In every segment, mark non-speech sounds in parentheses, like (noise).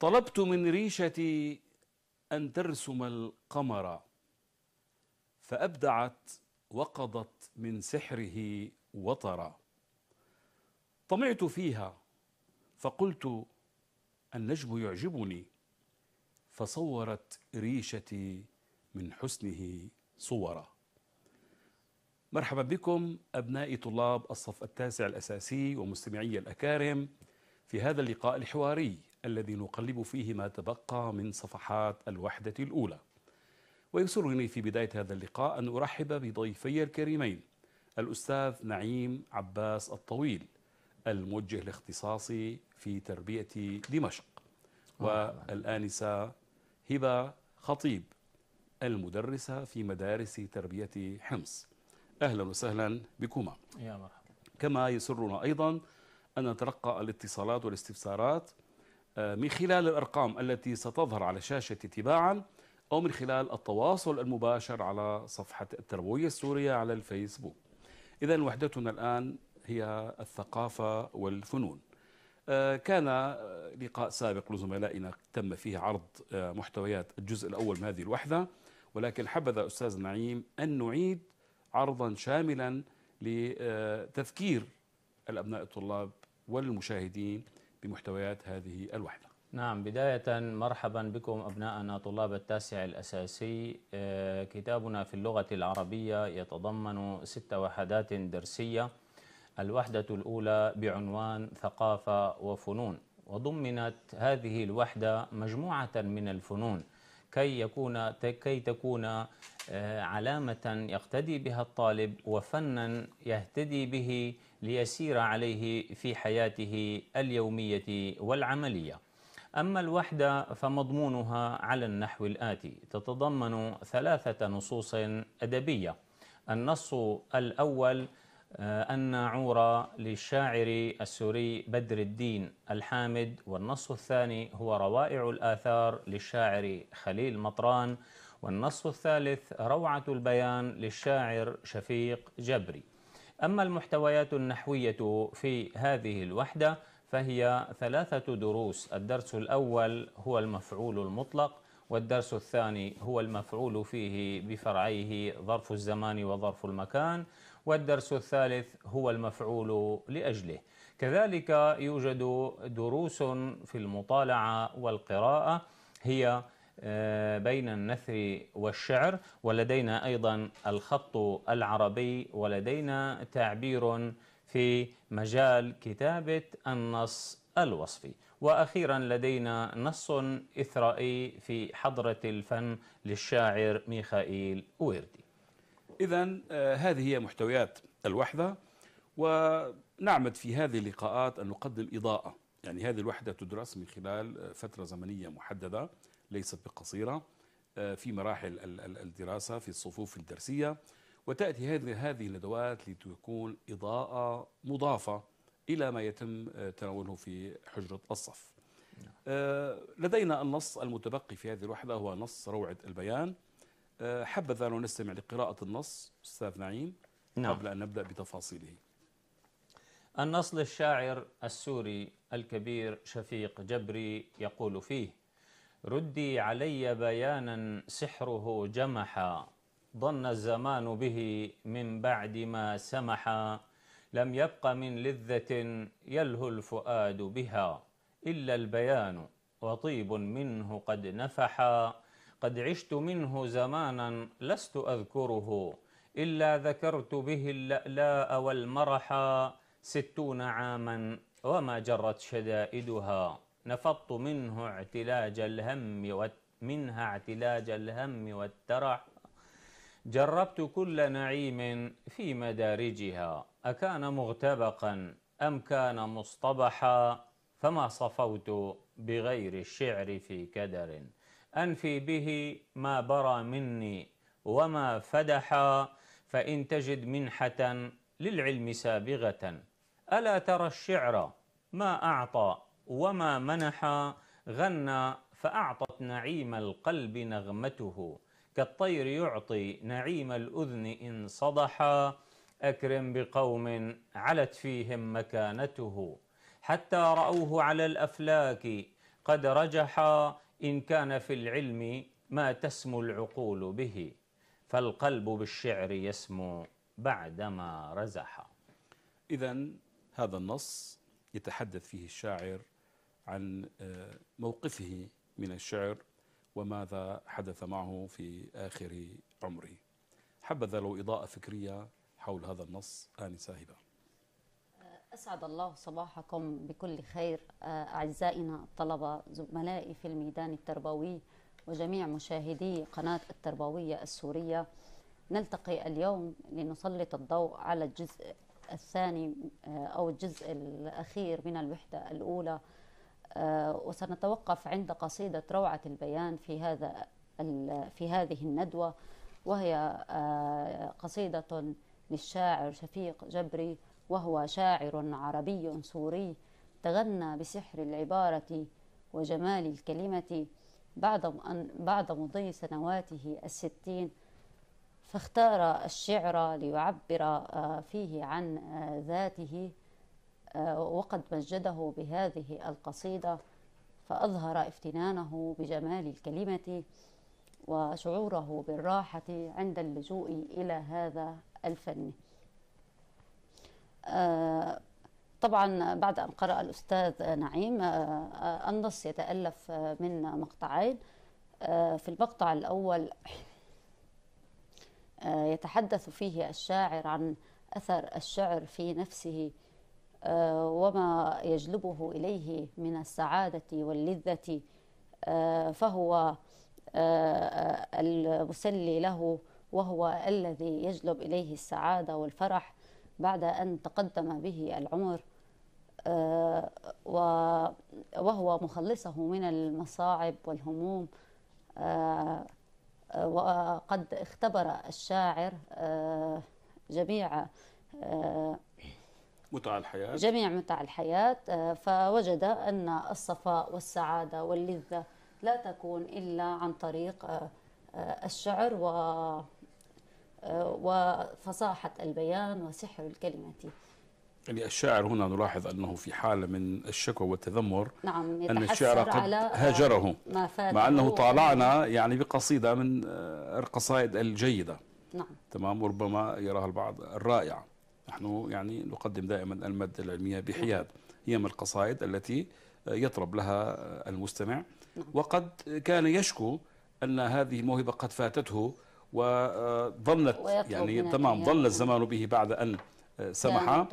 طلبت من ريشتي أن ترسم القمر فأبدعت وقضت من سحره وطرا طمعت فيها فقلت النجم يعجبني فصورت ريشتي من حسنه صورا مرحبا بكم أبنائي طلاب الصف التاسع الأساسي ومستمعي الأكارم في هذا اللقاء الحواري الذي نقلب فيه ما تبقى من صفحات الوحدة الأولى ويسرني في بداية هذا اللقاء أن أرحب بضيفي الكريمين الأستاذ نعيم عباس الطويل الموجه الاختصاصي في تربية دمشق والآنسة هبة خطيب المدرسة في مدارس تربية حمص أهلا وسهلا بكما يا مرحبا كما يسرنا أيضا أن نتلقى الاتصالات والاستفسارات آه، من خلال الأرقام التي ستظهر على شاشة تباعا أو من خلال التواصل المباشر على صفحة التربوية السورية على الفيسبوك إذا وحدتنا الآن هي الثقافة والفنون آه، كان لقاء سابق لزملائنا تم فيه عرض آه، محتويات الجزء الأول من هذه الوحدة ولكن حبذا أستاذ نعيم أن نعيد عرضا شاملا لتذكير الأبناء الطلاب والمشاهدين بمحتويات هذه الوحدة نعم بداية مرحبا بكم أبناءنا طلاب التاسع الأساسي آه، كتابنا في اللغة العربية يتضمن ست وحدات درسية الوحدة الأولى بعنوان ثقافة وفنون وضمنت هذه الوحدة مجموعة من الفنون كي يكون كي تكون آه، علامة يقتدي بها الطالب وفنا يهتدي به ليسير عليه في حياته اليومية والعملية أما الوحدة فمضمونها على النحو الآتي تتضمن ثلاثة نصوص أدبية النص الأول الناعور آه، للشاعر السوري بدر الدين الحامد والنص الثاني هو روائع الآثار للشاعر خليل مطران والنص الثالث روعة البيان للشاعر شفيق جبري أما المحتويات النحوية في هذه الوحدة فهي ثلاثة دروس الدرس الأول هو المفعول المطلق والدرس الثاني هو المفعول فيه بفرعيه ظرف الزمان وظرف المكان والدرس الثالث هو المفعول لأجله كذلك يوجد دروس في المطالعة والقراءة هي آه، بين النثر والشعر ولدينا أيضا الخط العربي ولدينا تعبير في مجال كتابة النص الوصفي وأخيرا لدينا نص إثرائي في حضرة الفن للشاعر ميخائيل ويردي إذا آه، هذه هي محتويات الوحدة ونعمد في هذه اللقاءات أن نقدم إضاءة يعني هذه الوحدة تدرس من خلال آه، فترة زمنية محددة ليست بقصيرة آه، في مراحل الدراسة في الصفوف الدرسية وتأتي هذه هذه الأدوات لتكون إضاءة مضافة إلى ما يتم آه، تناوله في حجرة الصف نعم. آه، لدينا النص المتبقي في هذه الوحدة هو نص روعة البيان حبذا لو نستمع لقراءة النص أستاذ نعيم نعم. قبل أن نبدأ بتفاصيله النص للشاعر السوري الكبير شفيق جبري يقول فيه ردي علي بيانا سحره جمحا ضن الزمان به من بعد ما سمحا لم يبق من لذة يلهو الفؤاد بها إلا البيان وطيب منه قد نفحا قد عشت منه زمانا لست أذكره إلا ذكرت به اللألاء والمرحا ستون عاما وما جرت شدائدها نفضت منه اعتلاج الهم منها اعتلاج الهم والترع جربت كل نعيم في مدارجها أكان مغتبقا أم كان مصطبحا فما صفوت بغير الشعر في كدر أنفي به ما برى مني وما فدحا فإن تجد منحة للعلم سابغة ألا ترى الشعر ما أعطى وما منح غنى فأعطت نعيم القلب نغمته كالطير يعطي نعيم الأذن إن صدحا أكرم بقوم علت فيهم مكانته حتى رأوه على الأفلاك قد رجحا إن كان في العلم ما تسمو العقول به فالقلب بالشعر يسمو بعدما رزح إذا هذا النص يتحدث فيه الشاعر عن آه، موقفه من الشعر وماذا حدث معه في آخر عمره حبذا لو إضاءة فكرية حول هذا النص آنسة هبة آه، أسعد الله صباحكم بكل خير آه، أعزائنا الطلبة زملائي في الميدان التربوي وجميع مشاهدي قناة التربوية السورية نلتقي اليوم لنسلط الضوء على الجزء الثاني أو الجزء الأخير من الوحدة الأولى آه، وسنتوقف عند قصيدة روعة البيان في هذا في هذه الندوة وهي آه، قصيدة للشاعر شفيق جبري وهو شاعر عربي سوري تغنى بسحر العبارة وجمال الكلمة بعد أن بعد مضي سنواته الستين فاختار الشعر ليعبر آه، فيه عن ذاته آه، وقد مجده بهذه القصيدة فأظهر افتنانه بجمال الكلمة وشعوره بالراحة عند اللجوء إلى هذا الفن آه، طبعا بعد أن قرأ الأستاذ نعيم آه، النص يتألف من مقطعين في المقطع الأول يتحدث فيه الشاعر عن أثر الشعر في نفسه آه، وما يجلبه اليه من السعاده واللذه آه، فهو آه، المسلي له وهو الذي يجلب اليه السعاده والفرح بعد ان تقدم به العمر وهو مخلصه من المصاعب والهموم وقد اختبر الشاعر جميع متع الحياة جميع متع الحياة آه، فوجد أن الصفاء والسعادة واللذة لا تكون إلا عن طريق آه، آه، الشعر و وفصاحة البيان وسحر الكلمة يعني الشاعر هنا نلاحظ أنه في حالة من الشكوى والتذمر نعم أن الشعر قد هاجره ما مع أنه طالعنا يعني بقصيدة من القصائد الجيدة نعم تمام وربما يراها البعض الرائعة نحن يعني نقدم دائما المادة العلمية بحياد هي من القصائد التي يطرب لها المستمع وقد كان يشكو أن هذه الموهبة قد فاتته وظنت يعني تمام ظل الزمان به بعد أن سمح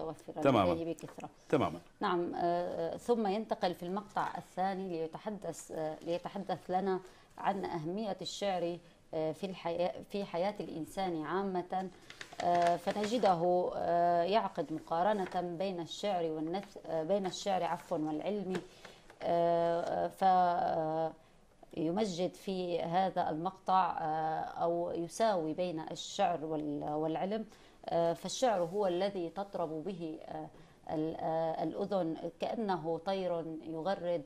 تماما تماما نعم آه، آه، ثم ينتقل في المقطع الثاني ليتحدث آه، ليتحدث لنا عن أهمية الشعر في الحياة في حياة الإنسان عامة آه، فتجده آه، يعقد مقارنة بين الشعر والنث آه، بين الشعر عفوا والعلم فيمجد في هذا المقطع أو يساوي بين الشعر والعلم فالشعر هو الذي تطرب به الأذن كأنه طير يغرد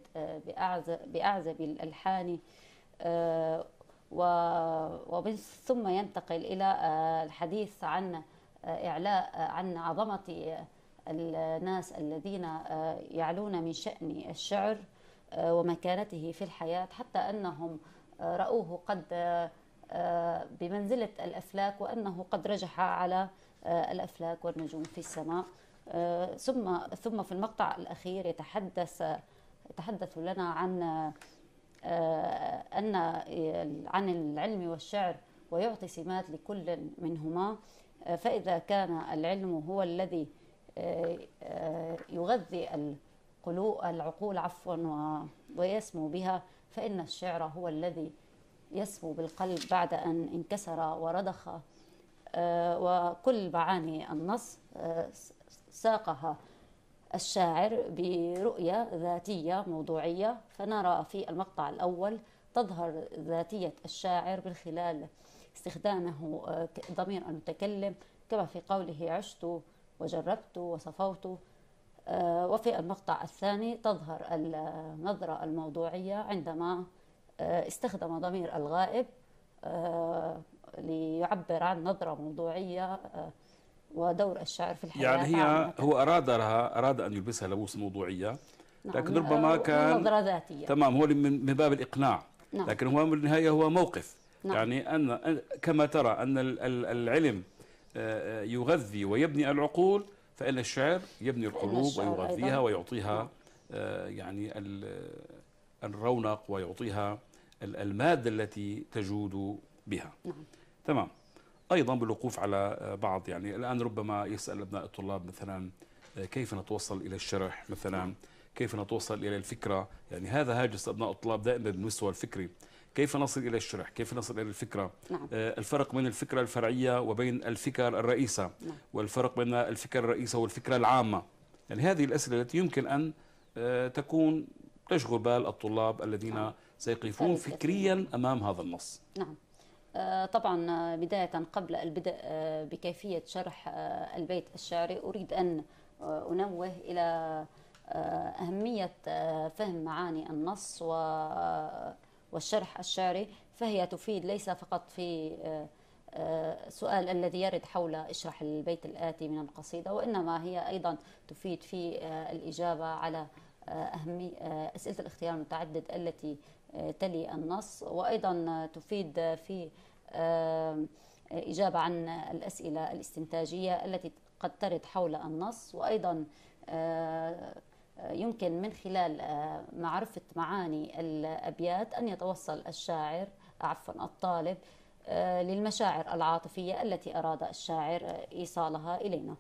بأعزب الألحان ومن ثم ينتقل إلى آه، الحديث عن آه، إعلاء آه، عن عظمة الناس الذين يعلون من شأن الشعر ومكانته في الحياة حتى أنهم رأوه قد بمنزلة الأفلاك وأنه قد رجح على الأفلاك والنجوم في السماء ثم ثم في المقطع الأخير يتحدث يتحدث لنا عن آه، أن عن العلم والشعر ويعطي سمات لكل منهما آه، فإذا كان العلم هو الذي آه، يغذي القلوب العقول عفوا ويسمو بها فإن الشعر هو الذي يسمو بالقلب بعد أن انكسر ورضخ وكل معاني النص ساقها الشاعر برؤية ذاتية موضوعية فنرى في المقطع الأول تظهر ذاتية الشاعر من خلال استخدامه آه، ضمير المتكلم كما في قوله عشت وجربت وصفوت آه، وفي المقطع الثاني تظهر النظرة الموضوعية عندما آه، استخدم ضمير الغائب ليعبر عن نظرة موضوعية ودور الشعر في الحياة يعني هي هو أراد لها أراد أن يلبسها لبوس موضوعية نعم لكن ربما آه، كان نظرة ذاتية تمام هو من باب الإقناع نعم لكن هو بالنهاية هو موقف نعم يعني أن كما ترى أن العلم آه، آه، يغذي ويبني العقول فإن الشعر يبني القلوب ويغذيها أيضاً. ويعطيها نعم. يعني الرونق ويعطيها المادة التي تجود بها نعم. تمام ايضا بالوقوف على بعض يعني الان ربما يسال ابناء الطلاب مثلا آه، كيف نتوصل الى الشرح مثلا كيف نتوصل الى الفكره يعني هذا هاجس ابناء الطلاب دائما بالمستوى الفكري كيف نصل الى الشرح كيف نصل الى الفكره نعم. آه، الفرق بين الفكره الفرعيه وبين الفكر الرئيسه نعم. والفرق بين الفكره الرئيسه والفكره العامه يعني هذه الاسئله التي يمكن ان آه، تكون تشغل بال الطلاب الذين نعم. سيقفون فكريا امام هذا النص نعم آه، طبعا آه، بداية قبل البدء آه، بكيفية شرح البيت الشعري أريد أن أنوه إلى أهمية فهم معاني النص والشرح الشعري فهي تفيد ليس فقط في سؤال الذي يرد حول اشرح البيت الآتي من القصيدة وإنما هي أيضا تفيد في الإجابة على أهمية أسئلة الاختيار المتعدد التي تلي النص وأيضا تفيد في إجابة عن الأسئلة الاستنتاجية التي قد ترد حول النص وأيضا يمكن من خلال معرفة معاني الأبيات أن يتوصل الشاعر عفوا الطالب للمشاعر العاطفية التي أراد الشاعر إيصالها إلينا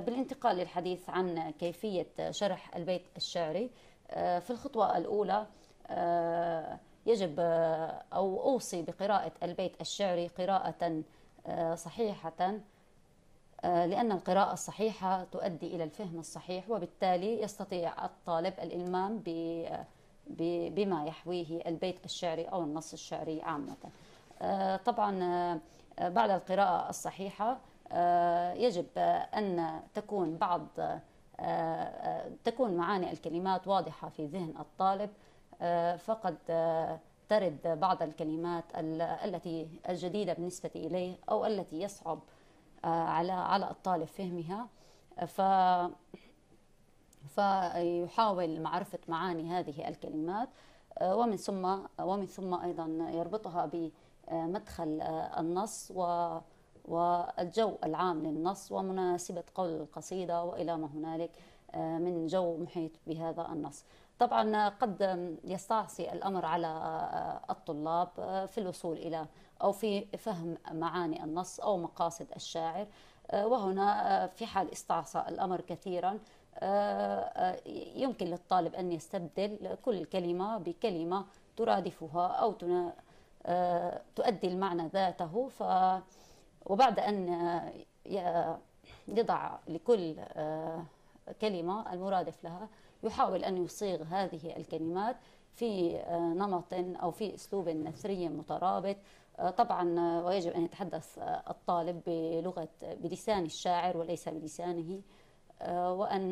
بالانتقال للحديث عن كيفية شرح البيت الشعري في الخطوة الأولى آه، يجب آه، أو أوصي بقراءة البيت الشعري قراءة آه، صحيحة لأن القراءة الصحيحة تؤدي إلى الفهم الصحيح وبالتالي يستطيع الطالب الإلمام بما يحويه البيت الشعري أو النص الشعري عامة طبعا بعد القراءة الصحيحة يجب أن تكون بعض تكون معاني الكلمات واضحة في ذهن الطالب آه، فقد آه، ترد بعض الكلمات التي الجديدة بالنسبة إليه أو التي يصعب آه، على على الطالب فهمها ف فيحاول معرفة معاني هذه الكلمات ومن ثم ومن ثم أيضا يربطها بمدخل النص و والجو العام للنص ومناسبة قول القصيدة وإلى ما هنالك من جو محيط بهذا النص. طبعا قد يستعصي الامر على الطلاب في الوصول الى او في فهم معاني النص او مقاصد الشاعر وهنا في حال استعصى الامر كثيرا يمكن للطالب ان يستبدل كل كلمه بكلمه ترادفها او تؤدي المعنى ذاته ف وبعد ان يضع لكل كلمه المرادف لها يحاول أن يصيغ هذه الكلمات في آه، نمط أو في أسلوب نثري مترابط آه، طبعا آه، ويجب أن يتحدث الطالب بلغة بلسان الشاعر وليس بلسانه وأن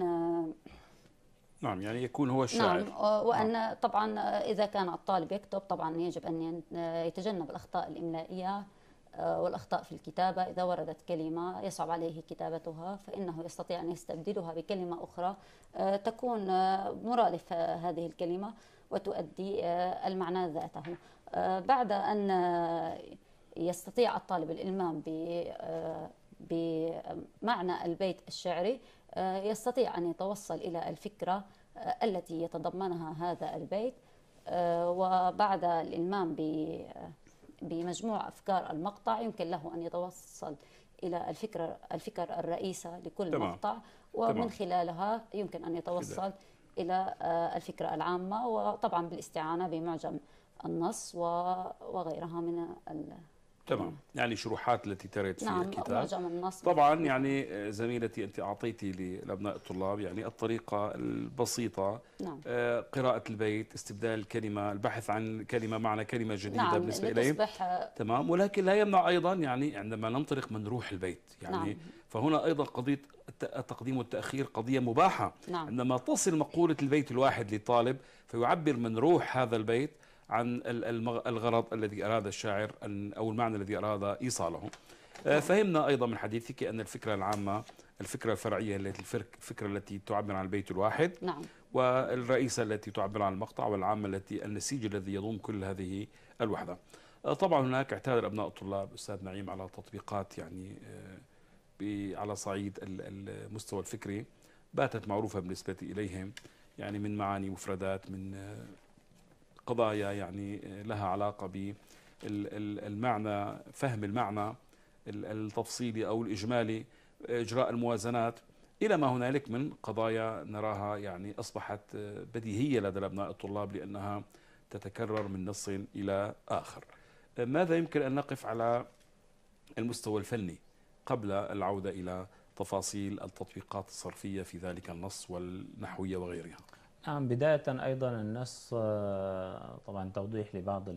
نعم يعني يكون هو الشاعر نعم وأن نعم. طبعا إذا كان الطالب يكتب طبعا يجب أن يتجنب الأخطاء الإملائية آه، والأخطاء في الكتابة إذا وردت كلمة يصعب عليه كتابتها فإنه يستطيع أن يستبدلها بكلمة أخرى آه، تكون آه، مرادفة هذه الكلمة وتؤدي المعنى ذاته بعد أن يستطيع الطالب الإلمام بمعنى البيت الشعري يستطيع أن يتوصل إلى الفكرة التي يتضمنها هذا البيت وبعد الإلمام ب بمجموع أفكار المقطع يمكن له أن يتوصل إلى الفكرة الفكر الرئيسة لكل تمام. مقطع ومن تمام. خلالها يمكن أن يتوصل كده. إلى آه، الفكرة العامة وطبعا بالاستعانة بمعجم النص وغيرها من تمام يعني شروحات التي ترد نعم في الكتاب طبعا يعني آه، زميلتي انت اعطيتي لابناء الطلاب يعني الطريقه البسيطه نعم. آه، قراءه البيت استبدال الكلمه البحث عن كلمه معنى كلمه جديده نعم. بالنسبه اليهم آه، تمام ولكن لا يمنع ايضا يعني عندما ننطلق من روح البيت يعني نعم. فهنا ايضا قضيه التقديم والتاخير قضيه مباحه نعم. عندما تصل مقوله البيت الواحد لطالب فيعبر من روح هذا البيت عن الغرض الذي أراد الشاعر أن أو المعنى الذي أراد إيصاله آه، فهمنا أيضا من حديثك أن الفكرة العامة الفكرة الفرعية التي الفكرة التي تعبر عن البيت الواحد نعم. والرئيسة التي تعبر عن المقطع والعامة التي النسيج الذي يضم كل هذه الوحدة آه، طبعا هناك اعتاد الأبناء الطلاب أستاذ نعيم على تطبيقات يعني آه، على صعيد المستوى الفكري باتت معروفة بالنسبة إليهم يعني من معاني مفردات من قضايا يعني لها علاقة بالمعنى فهم المعنى التفصيلي أو الإجمالي إجراء الموازنات إلى ما هنالك من قضايا نراها يعني أصبحت بديهية لدى أبناء الطلاب لأنها تتكرر من نص إلى آخر ماذا يمكن أن نقف على المستوى الفني قبل العودة إلى تفاصيل التطبيقات الصرفية في ذلك النص والنحوية وغيرها نعم بداية أيضا النص آه، طبعا توضيح لبعض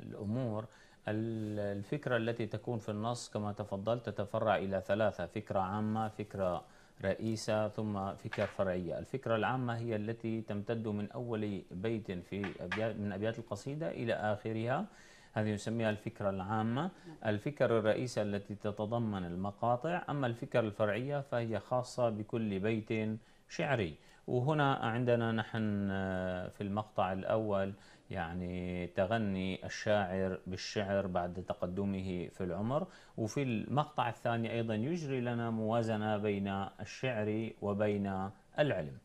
الأمور الفكرة التي تكون في النص كما تفضلت تتفرع إلى ثلاثة فكرة عامة فكرة رئيسة ثم فكرة فرعية الفكرة العامة هي التي تمتد من أول بيت في أبيات من أبيات القصيدة إلى آخرها هذه نسميها الفكرة العامة الفكرة الرئيسة التي تتضمن المقاطع أما الفكرة الفرعية فهي خاصة بكل بيت شعري وهنا عندنا نحن آه، في المقطع الأول يعني تغني الشاعر بالشعر بعد تقدمه في العمر وفي المقطع الثاني أيضا يجري لنا موازنة بين الشعر وبين العلم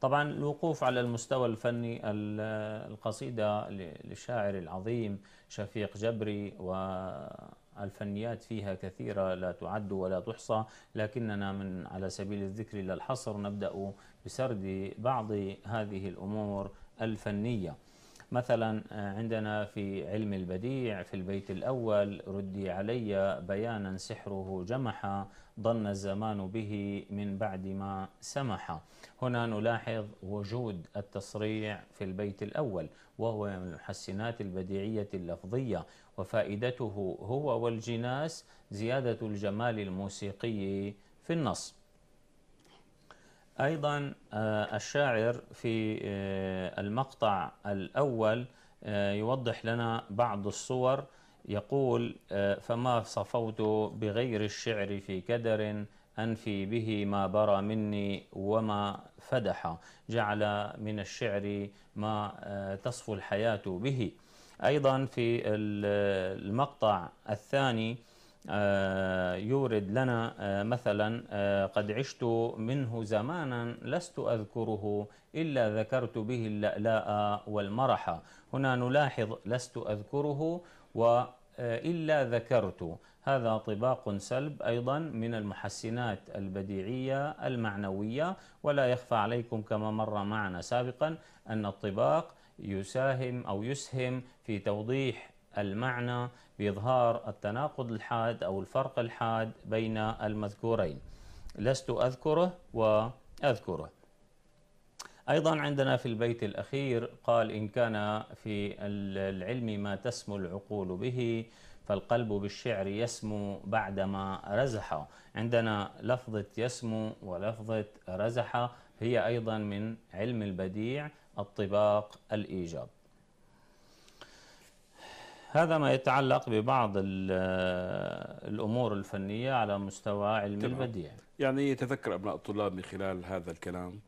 طبعا الوقوف على المستوى الفني القصيدة للشاعر العظيم شفيق جبري والفنيات فيها كثيرة لا تعد ولا تحصى لكننا من على سبيل الذكر للحصر نبدأ بسرد بعض هذه الأمور الفنية مثلا آه، عندنا في علم البديع في البيت الأول ردي علي بيانا سحره جمح ضن الزمان به من بعد ما سمح هنا نلاحظ وجود التصريع في البيت الأول وهو من المحسنات البديعية اللفظية وفائدته هو والجناس زيادة الجمال الموسيقي في النص أيضا آه، الشاعر في آه، المقطع الأول آه، يوضح لنا بعض الصور يقول فما صفوت بغير الشعر في كدر أنفي به ما برى مني وما فدح جعل من الشعر ما تصفو الحياة به أيضا في المقطع الثاني آه، يورد لنا آه، مثلا آه، قد عشت منه زمانا لست أذكره إلا ذكرت به اللألاء والمرح هنا نلاحظ لست أذكره وإلا ذكرت هذا طباق سلب أيضا من المحسنات البديعية المعنوية ولا يخفى عليكم كما مر معنا سابقا أن الطباق يساهم أو يسهم في توضيح المعنى بإظهار التناقض الحاد أو الفرق الحاد بين المذكورين لست أذكره وأذكره أيضا عندنا في البيت الأخير قال إن كان في العلم ما تسمو العقول به فالقلب بالشعر يسمو بعدما رزح عندنا لفظة يسمو ولفظة رزح هي أيضا من علم البديع الطباق الإيجاب هذا ما يتعلق ببعض الأمور الفنية على مستوى علم البديع يعني يتذكر أبناء الطلاب من خلال هذا الكلام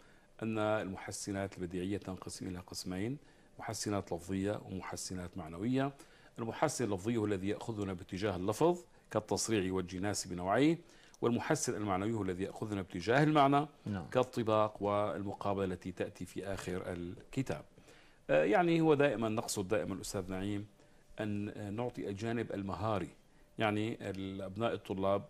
أن المحسنات البديعية تنقسم إلى قسمين محسنات لفظية ومحسنات معنوية المحسن اللفظي هو الذي يأخذنا باتجاه اللفظ كالتصريع والجناس بنوعيه والمحسن المعنوي هو الذي يأخذنا باتجاه المعنى نعم. كالطباق والمقابلة التي تأتي في آخر الكتاب آه، يعني هو دائما نقصد دائما الأستاذ نعيم أن نعطي الجانب المهاري يعني أبناء الطلاب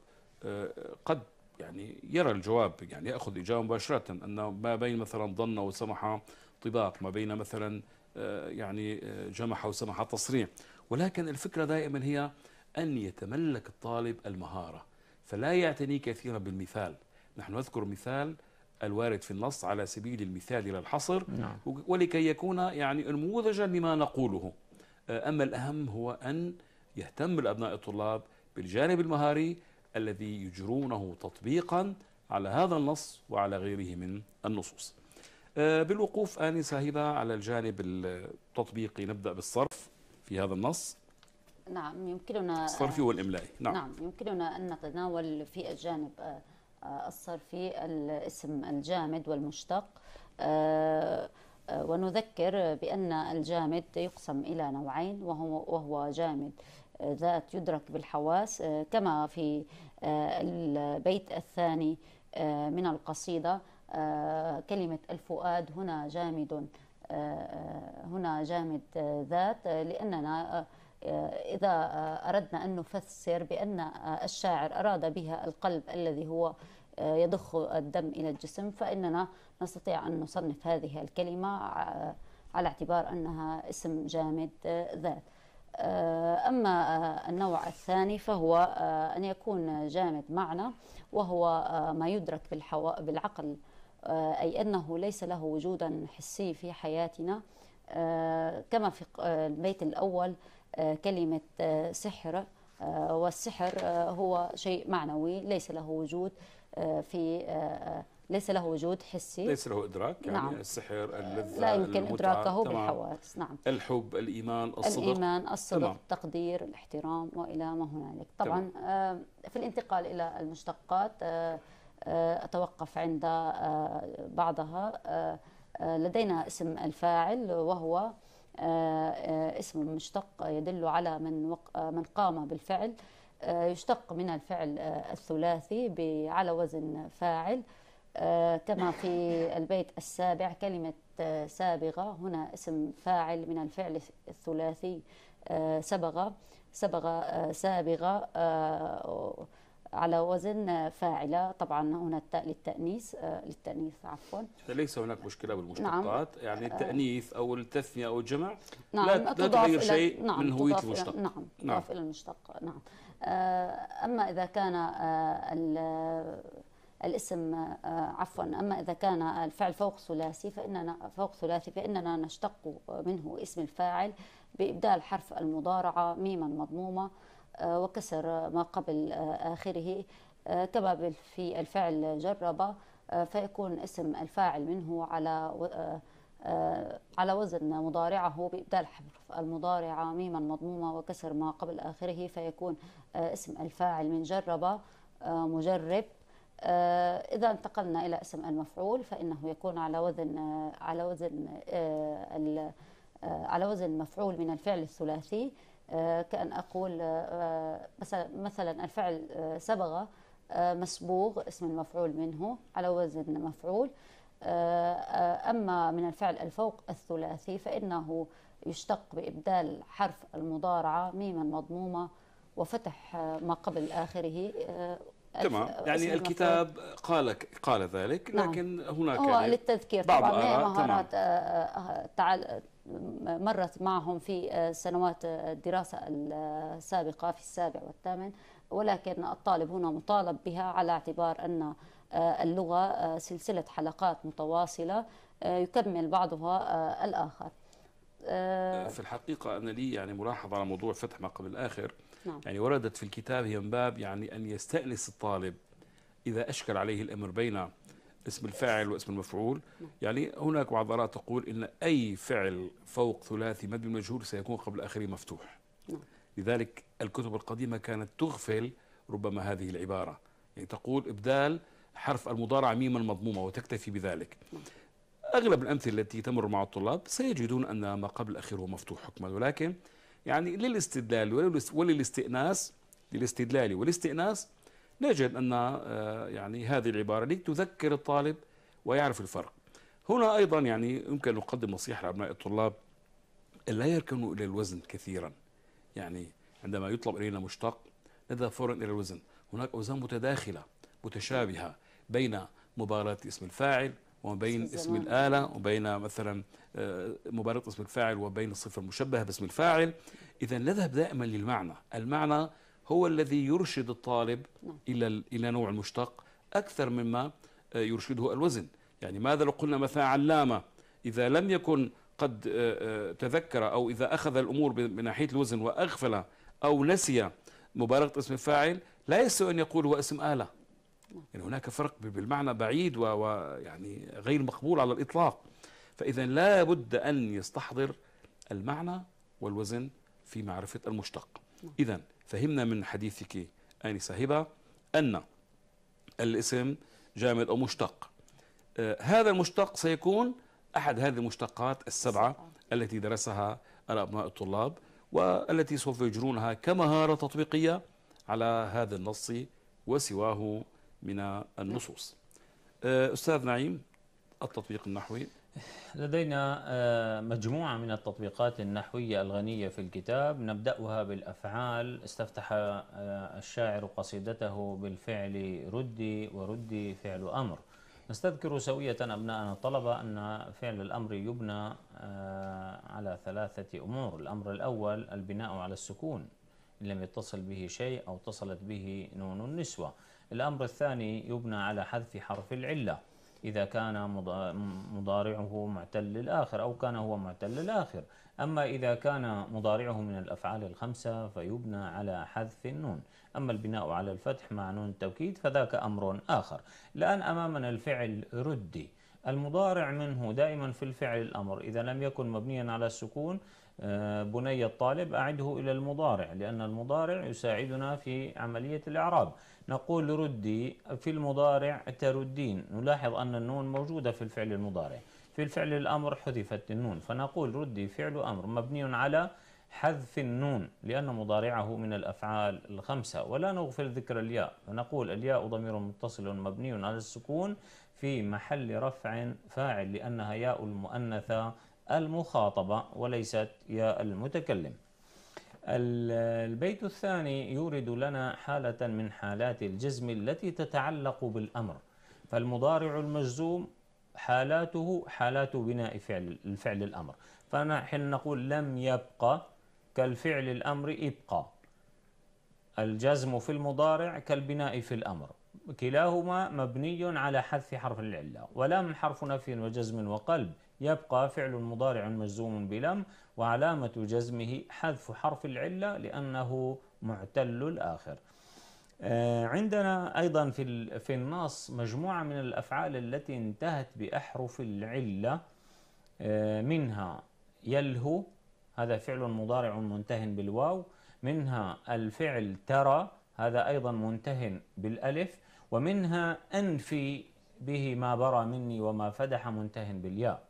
آه، قد يعني يرى الجواب يعني يأخذ إجابة مباشرة أن ما بين مثلا ظن وسمح طباق ما بين مثلا آه، يعني آه، جمح وسمح تصريح ولكن الفكرة دائما هي أن يتملك الطالب المهارة فلا يعتني كثيرا بالمثال نحن نذكر مثال الوارد في النص على سبيل المثال للحصر نعم. ولكي يكون يعني نموذجا لما نقوله آه، أما الأهم هو أن يهتم الأبناء الطلاب بالجانب المهاري الذي يجرونه تطبيقا على هذا النص وعلى غيره من النصوص آه، بالوقوف آنسة هبة على الجانب التطبيقي نبدأ بالصرف في هذا النص نعم يمكننا الصرفي والإملائي نعم, نعم يمكننا أن نتناول في الجانب آه، الصرفي الاسم الجامد والمشتق ونذكر بأن الجامد يقسم إلى نوعين وهو, وهو جامد ذات يدرك بالحواس آه، كما في آه، البيت الثاني آه، من القصيدة كلمة الفؤاد هنا جامد هنا جامد ذات لأننا إذا أردنا أن نفسر بأن الشاعر أراد بها القلب الذي هو يضخ الدم إلى الجسم فإننا نستطيع أن نصنف هذه الكلمة آه، على اعتبار أنها اسم جامد آه، ذات آه، أما النوع الثاني فهو أن يكون جامد معنى وهو ما يدرك بالعقل أي أنه ليس له وجودا حسي في حياتنا كما في البيت الأول كلمة سحر والسحر هو شيء معنوي ليس له وجود في ليس له وجود حسي ليس له إدراك يعني نعم. السحر اللذة لا يمكن المتعة. إدراكه تمام. بالحواس نعم الحب الإيمان الصدق الإيمان الصدق تمام. التقدير الاحترام وإلى ما هنالك طبعا تمام. آه، في الانتقال إلى المشتقات آه، آه، أتوقف عند بعضها لدينا اسم الفاعل وهو اسم مشتق يدل على من من قام بالفعل يشتق من الفعل الثلاثي على وزن فاعل كما آه، في البيت السابع كلمة آه، سابغة هنا اسم فاعل من الفعل الثلاثي آه، سبغة سبغة سابغة على وزن فاعلة طبعا هنا التاء للتأنيث للتأنيث عفوا ليس هناك مشكلة بالمشتقات نعم. يعني التأنيث أو التثنية أو الجمع نعم. لا, لا تغير شيء نعم. من هوية المشتق نعم نعم. إلى المشتق نعم أما إذا كان الاسم آه، عفوا أما إذا كان الفعل فوق ثلاثي فإننا فوق ثلاثي فإننا نشتق منه اسم الفاعل بإبدال حرف المضارعة ميما مضمومة آه، وكسر ما قبل آه، آخره كما في الفعل جرب فيكون اسم الفاعل منه على على وزن مضارعه بإبدال حرف المضارعة ميما مضمومة وكسر ما قبل آخره فيكون اسم الفاعل من جرب مجرب آه، إذا انتقلنا إلى اسم المفعول فإنه يكون على وزن آه، على وزن آه، على وزن مفعول من الفعل الثلاثي كأن أقول مثلا مثلا الفعل سبغة مسبوغ اسم المفعول منه على وزن مفعول أما من الفعل الفوق الثلاثي فإنه يشتق بإبدال حرف المضارعة ميما مضمومة وفتح ما قبل آخره تمام يعني الكتاب قال قال ذلك نعم. لكن نعم. هناك هو يعني للتذكير بعض طبعا مهارات آه، آه، تعال مرت معهم في آه، سنوات الدراسة السابقة في السابع والثامن ولكن الطالب هنا مطالب بها على اعتبار أن اللغة سلسلة حلقات متواصلة يكمل بعضها الآخر في الحقيقة أنا لي يعني ملاحظة على موضوع فتح ما قبل الآخر نعم. يعني وردت في الكتاب هي من باب يعني أن يستأنس الطالب إذا أشكل عليه الأمر بين اسم الفاعل واسم المفعول نعم. يعني هناك بعض تقول أن أي فعل فوق ثلاثي مد المجهول سيكون قبل آخره مفتوح نعم. لذلك الكتب القديمة كانت تغفل ربما هذه العبارة يعني تقول إبدال حرف المضارع ميما مضمومة وتكتفي بذلك نعم. أغلب الأمثلة التي تمر مع الطلاب سيجدون أن ما قبل الأخير هو مفتوح حكما ولكن يعني للاستدلال وللاستئناس للاستدلال والاستئناس نجد أن آه، يعني هذه العبارة لكي تذكر الطالب ويعرف الفرق هنا أيضا يعني يمكن نقدم نصيحة لأبناء الطلاب لا يركنوا إلى الوزن كثيرا يعني عندما يطلب إلينا مشتق نذهب فورا إلى الوزن هناك أوزان متداخلة متشابهة بين مباراة اسم الفاعل وما بين اسم الآلة وبين مثلا آه، مباركة اسم الفاعل وبين الصفة المشبهة باسم الفاعل إذا نذهب دائما للمعنى المعنى هو الذي يرشد الطالب نعم. إلى إلى نوع المشتق أكثر مما آه، يرشده الوزن يعني ماذا لو قلنا مثلا علامة إذا لم يكن قد آه، تذكر أو إذا أخذ الأمور من ناحية الوزن وأغفل أو نسي مبالغة اسم الفاعل لا يستوي أن يقول هو اسم آلة يعني هناك فرق بالمعنى بعيد ويعني غير مقبول على الإطلاق فإذا لا بد أن يستحضر المعنى والوزن في معرفة المشتق نعم. إذا فهمنا من حديثك آنسة هبة أن الاسم جامد أو مشتق آه هذا المشتق سيكون أحد هذه المشتقات السبعة التي درسها الأبناء الطلاب والتي سوف يجرونها كمهارة تطبيقية على هذا النص وسواه من النصوص آه، أستاذ نعيم التطبيق النحوي لدينا آه، مجموعة من التطبيقات النحوية الغنية في الكتاب نبدأها بالأفعال استفتح آه، الشاعر قصيدته بالفعل ردي وردي فعل أمر نستذكر سوية أبناءنا الطلبة أن فعل الأمر يبنى على ثلاثة أمور الأمر الأول البناء على السكون إن لم يتصل به شيء أو اتصلت به نون النسوة الأمر الثاني يبنى على حذف حرف العلة إذا كان مضارعه معتل الآخر أو كان هو معتل الآخر أما إذا كان مضارعه من الأفعال الخمسة فيبنى على حذف النون أما البناء على الفتح مع نون التوكيد فذاك أمر آخر الآن أمامنا الفعل ردي المضارع منه دائما في الفعل الأمر إذا لم يكن مبنيا على السكون آه، بني الطالب أعده إلى المضارع لأن المضارع يساعدنا في عملية الإعراب نقول ردي في المضارع تردين نلاحظ أن النون موجودة في الفعل المضارع في الفعل الأمر حذفت النون فنقول ردي فعل أمر مبني على حذف النون لأن مضارعه من الأفعال الخمسة ولا نغفل ذكر الياء فنقول الياء ضمير متصل مبني على السكون في محل رفع فاعل لأنها ياء المؤنثة المخاطبة وليست يا المتكلم البيت الثاني يورد لنا حالة من حالات الجزم التي تتعلق بالأمر فالمضارع المجزوم حالاته حالات بناء فعل الفعل الأمر فنحن نقول لم يبقى كالفعل الأمر ابقى الجزم في المضارع كالبناء في الأمر كلاهما مبني على حذف حرف العلة ولم حرف نفي وجزم وقلب يبقى فعل مضارع مجزوم بلم وعلامة جزمه حذف حرف العلة لأنه معتل الآخر آه، عندنا أيضا في في النص مجموعة من الأفعال التي انتهت بأحرف العلة آه، منها يلهو هذا فعل مضارع منتهٍ بالواو منها الفعل ترى هذا أيضا منتهٍ بالألف ومنها أنفي به ما برى مني وما فدح منتهٍ بالياء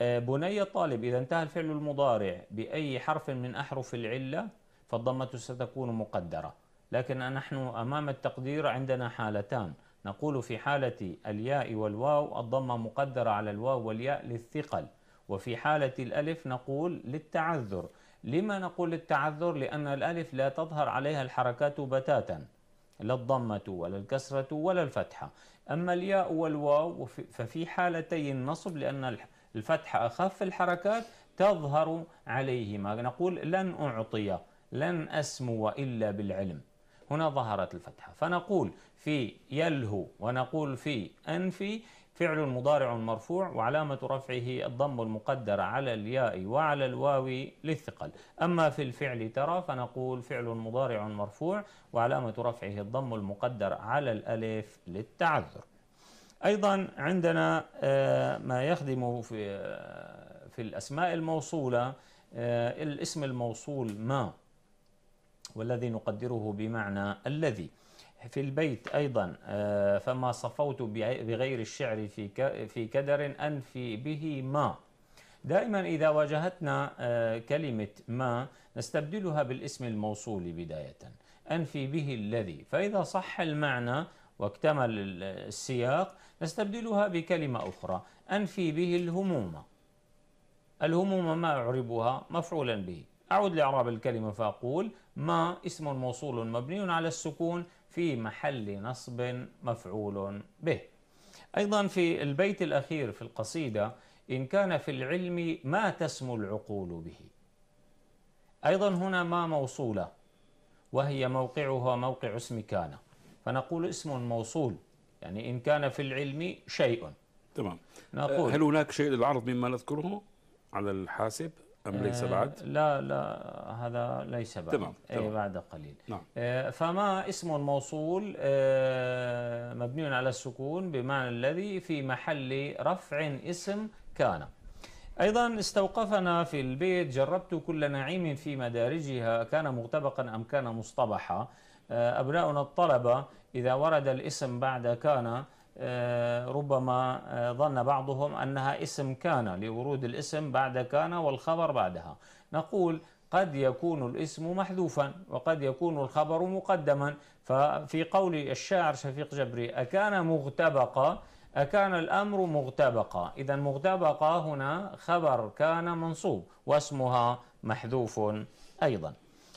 آه، بني طالب إذا انتهى الفعل المضارع بأي حرف من أحرف العلة فالضمة ستكون مقدرة لكن نحن أمام التقدير عندنا حالتان نقول في حالة الياء والواو الضمة مقدرة على الواو والياء للثقل وفي حالة الألف نقول للتعذر لما نقول للتعذر لأن الألف لا تظهر عليها الحركات بتاتا لا الضمة ولا الكسرة ولا الفتحة أما الياء والواو ففي حالتي النصب لأن الحركات الفتحة أخف الحركات تظهر عليهما نقول لن أعطي لن أسمو إلا بالعلم هنا ظهرت الفتحة فنقول في يلهو ونقول في أنفي فعل مضارع مرفوع وعلامة رفعه الضم المقدر على الياء وعلى الواو للثقل أما في الفعل ترى فنقول فعل مضارع مرفوع وعلامة رفعه الضم المقدر على الألف للتعذر أيضا عندنا آه، ما يخدم في آه، في الأسماء الموصولة آه، الاسم الموصول ما والذي نقدره بمعنى الذي في البيت أيضا فما صفوت بغير الشعر في في كدر أنفي به ما دائما إذا واجهتنا كلمة ما نستبدلها بالاسم الموصول بداية أنفي به الذي فإذا صح المعنى واكتمل السياق نستبدلها بكلمة أخرى أنفي به الهموم الهموم ما أعربها مفعولا به أعود لإعراب الكلمة فأقول ما اسم موصول مبني على السكون في محل نصب مفعول به أيضا في البيت الأخير في القصيدة إن كان في العلم ما تسمو العقول به أيضا هنا ما موصولة وهي موقعها موقع اسم كان فنقول اسم موصول يعني إن كان في العلم شيء تمام نقول أه، هل هناك شيء للعرض مما نذكره على الحاسب أم أه، ليس بعد؟ لا لا هذا ليس بعد تمام, تمام. أي بعد قليل نعم. أه، فما اسم موصول مبني على السكون بمعنى الذي في محل رفع اسم كان أيضا استوقفنا في البيت جربت كل نعيم في مدارجها كان مغتبقا أم كان مصطبحا آه، أبناؤنا الطلبة إذا ورد الاسم بعد كان آه، ربما آه، ظن بعضهم أنها اسم كان لورود الاسم بعد كان والخبر بعدها نقول قد يكون الاسم محذوفا وقد يكون الخبر مقدما ففي قول الشاعر شفيق جبري أكان مغتبقا أكان الأمر مغتبقا إذا مغتبقا هنا خبر كان منصوب واسمها محذوف أيضا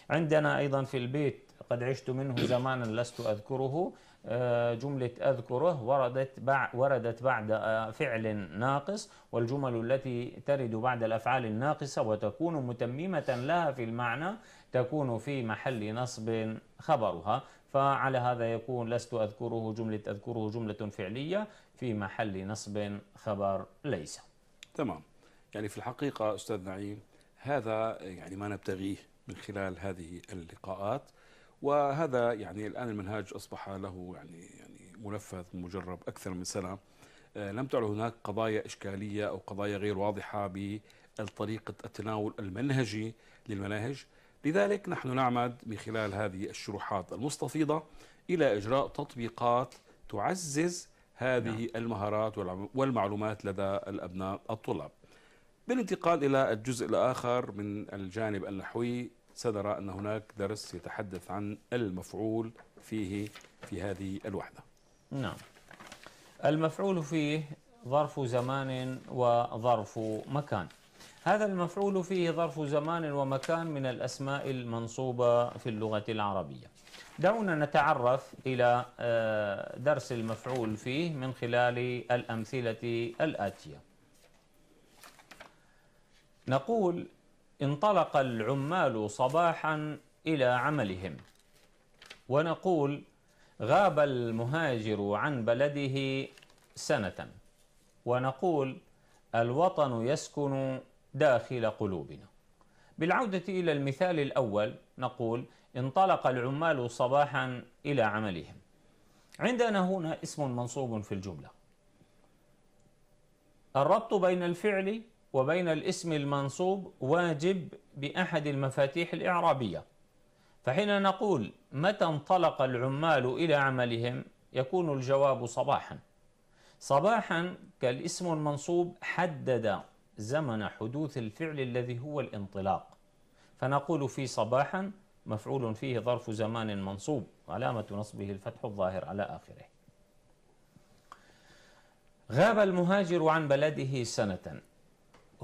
عندنا أيضا في البيت قد عشت منه زمانا لست أذكره آه، جملة أذكره وردت وردت بعد آه، فعل ناقص والجمل التي ترد بعد الأفعال الناقصة وتكون متممة لها في المعنى تكون في محل نصب خبرها فعلى هذا يكون لست أذكره جملة أذكره جملة فعلية في محل نصب خبر ليس تمام يعني في الحقيقة أستاذ نعيم هذا يعني ما نبتغيه من خلال هذه اللقاءات وهذا يعني الآن المنهاج أصبح له يعني يعني منفذ مجرب أكثر من سنة آه، لم تعد هناك قضايا إشكالية أو قضايا غير واضحة بطريقة التناول المنهجي للمناهج لذلك نحن نعمد من خلال هذه الشروحات المستفيضة إلى إجراء تطبيقات تعزز هذه نعم. المهارات والمعلومات لدى الأبناء الطلاب بالانتقال إلى الجزء الآخر من الجانب النحوي سنرى أن هناك درس يتحدث عن المفعول فيه في هذه الوحدة نعم المفعول فيه ظرف زمان وظرف مكان هذا المفعول فيه ظرف زمان ومكان من الأسماء المنصوبة في اللغة العربية دعونا نتعرف إلى آه، درس المفعول فيه من خلال الأمثلة الآتية نقول انطلق العمال صباحا إلى عملهم ونقول غاب المهاجر عن بلده سنة ونقول الوطن يسكن داخل قلوبنا بالعودة إلى المثال الأول نقول انطلق العمال صباحا إلى عملهم عندنا هنا اسم منصوب في الجملة الربط بين الفعل وبين الاسم المنصوب واجب بأحد المفاتيح الإعرابية فحين نقول متى انطلق العمال إلى عملهم يكون الجواب صباحا صباحا كالاسم المنصوب حدد زمن حدوث الفعل الذي هو الانطلاق فنقول في صباحا مفعول فيه ظرف زمان منصوب علامة نصبه الفتح الظاهر على آخره غاب المهاجر عن بلده سنة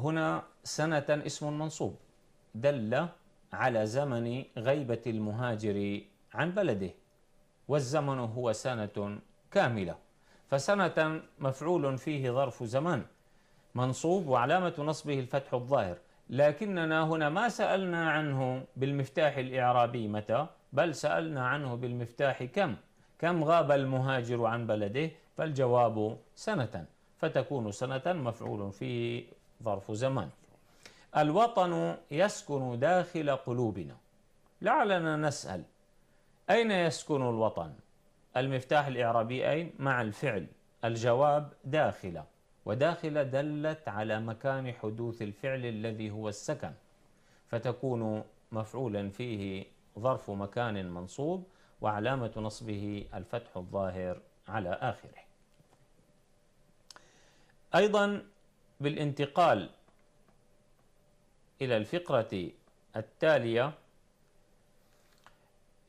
هنا سنة اسم منصوب دل على زمن غيبة المهاجر عن بلده والزمن هو سنة كاملة فسنة مفعول فيه ظرف زمان منصوب وعلامة نصبه الفتح الظاهر لكننا هنا ما سألنا عنه بالمفتاح الإعرابي متى بل سألنا عنه بالمفتاح كم كم غاب المهاجر عن بلده فالجواب سنة فتكون سنة مفعول فيه ظرف زمان الوطن يسكن داخل قلوبنا لعلنا نسأل أين يسكن الوطن المفتاح الإعرابي أين مع الفعل الجواب داخل وداخل دلت على مكان حدوث الفعل الذي هو السكن فتكون مفعولا فيه ظرف مكان منصوب وعلامة نصبه الفتح الظاهر على آخره أيضا بالانتقال إلى الفقرة التالية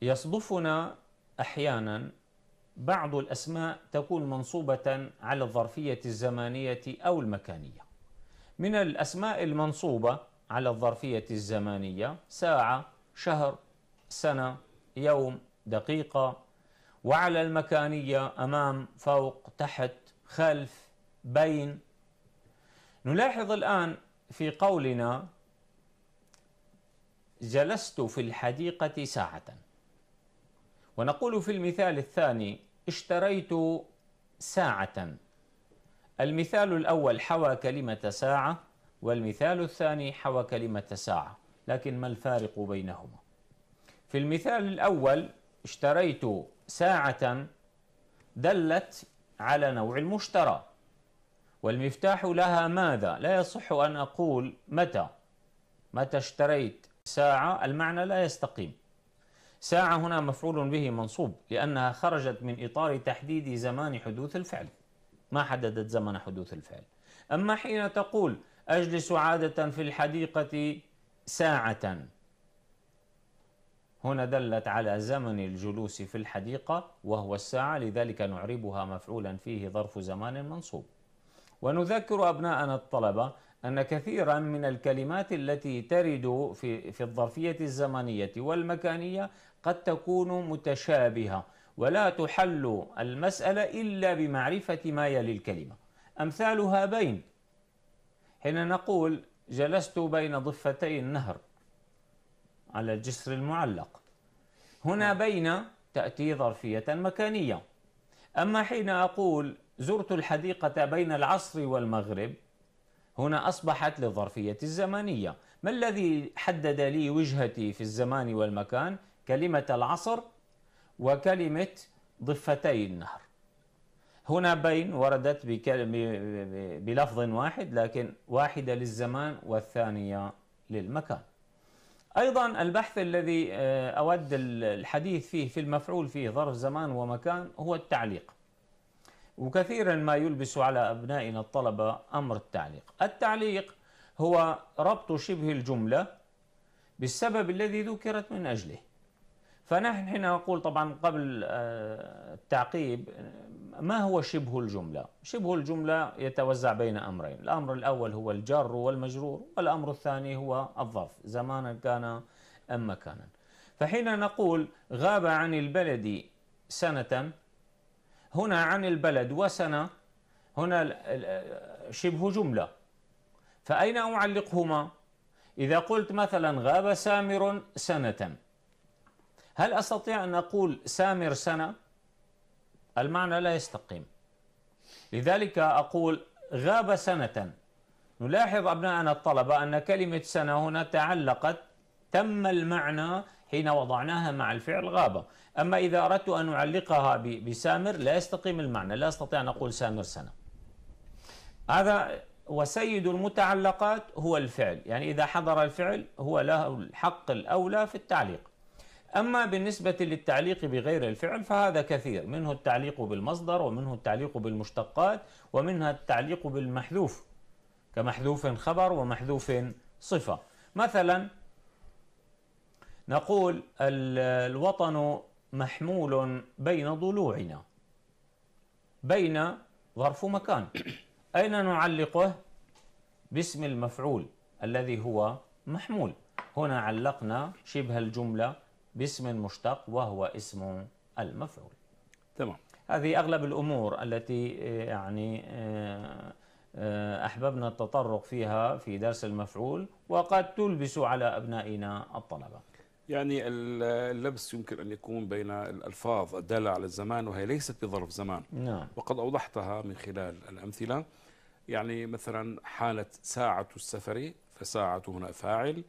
يصدفنا أحيانا بعض الأسماء تكون منصوبة على الظرفية الزمانية أو المكانية من الأسماء المنصوبة على الظرفية الزمانية ساعة شهر سنة يوم دقيقة وعلى المكانية أمام فوق تحت خلف بين نلاحظ الآن في قولنا جلست في الحديقة ساعة ونقول في المثال الثاني اشتريت ساعة المثال الأول حوى كلمة ساعة والمثال الثاني حوى كلمة ساعة لكن ما الفارق بينهما في المثال الأول اشتريت ساعة دلت على نوع المشترى والمفتاح لها ماذا لا يصح أن أقول متى متى اشتريت ساعة المعنى لا يستقيم ساعة هنا مفعول به منصوب لأنها خرجت من إطار تحديد زمان حدوث الفعل ما حددت زمن حدوث الفعل أما حين تقول أجلس عادة في الحديقة ساعة هنا دلت على زمن الجلوس في الحديقة وهو الساعة لذلك نعربها مفعولا فيه ظرف زمان منصوب ونذكر أبناءنا الطلبة أن كثيرا من الكلمات التي ترد في, في الظرفية الزمنية والمكانية قد تكون متشابهة ولا تحل المسألة إلا بمعرفة ما يلي الكلمة أمثالها بين حين نقول جلست بين ضفتي النهر على الجسر المعلق هنا بين تأتي ظرفية مكانية أما حين أقول زرت الحديقة بين العصر والمغرب هنا أصبحت للظرفية الزمانية ما الذي حدد لي وجهتي في الزمان والمكان كلمة العصر وكلمة ضفتي النهر هنا بين وردت بلفظ واحد لكن واحدة للزمان والثانية للمكان أيضا البحث الذي آه، أود الحديث فيه في المفعول فيه ظرف زمان ومكان هو التعليق وكثيرا ما يلبس على أبنائنا الطلبة أمر التعليق التعليق هو ربط شبه الجملة بالسبب الذي ذكرت من أجله فنحن حين نقول طبعا قبل آه، التعقيب ما هو شبه الجملة؟ شبه الجملة يتوزع بين أمرين الأمر الأول هو الجر والمجرور والأمر الثاني هو الظرف زمانا كان أم مكانا فحين نقول غاب عن البلد سنة هنا عن البلد وسنة هنا شبه جملة فأين أعلقهما؟ إذا قلت مثلا غاب سامر سنة هل أستطيع أن أقول سامر سنة؟ المعنى لا يستقيم لذلك أقول غاب سنة نلاحظ أبناءنا الطلبة أن كلمة سنة هنا تعلقت تم المعنى حين وضعناها مع الفعل غابة أما إذا أردت أن أعلقها بسامر لا يستقيم المعنى لا أستطيع أن أقول سامر سنة هذا وسيد المتعلقات هو الفعل يعني إذا حضر الفعل هو له الحق الأولى في التعليق أما بالنسبة للتعليق بغير الفعل فهذا كثير منه التعليق بالمصدر ومنه التعليق بالمشتقات ومنها التعليق بالمحذوف كمحذوف خبر ومحذوف صفة مثلا نقول الوطن محمول بين ضلوعنا بين ظرف مكان أين نعلقه باسم المفعول الذي هو محمول هنا علقنا شبه الجملة باسم مشتق وهو اسم المفعول تمام هذه أغلب الأمور التي آه، يعني آه، آه، أحببنا التطرق فيها في درس المفعول وقد تلبس على أبنائنا الطلبة يعني اللبس يمكن أن يكون بين الألفاظ الدالة على الزمان وهي ليست بظرف زمان نعم. وقد أوضحتها من خلال الأمثلة يعني مثلا حالة ساعة السفر فساعة هنا فاعل